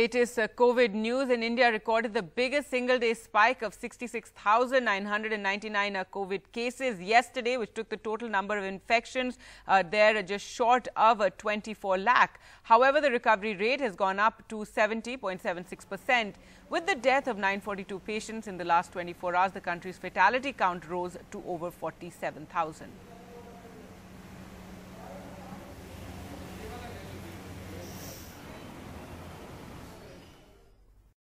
Latest uh, COVID news in India recorded the biggest single day spike of 66,999 uh, COVID cases yesterday, which took the total number of infections uh, there uh, just short of uh, 24 lakh. However, the recovery rate has gone up to 70.76%. With the death of 942 patients in the last 24 hours, the country's fatality count rose to over 47,000.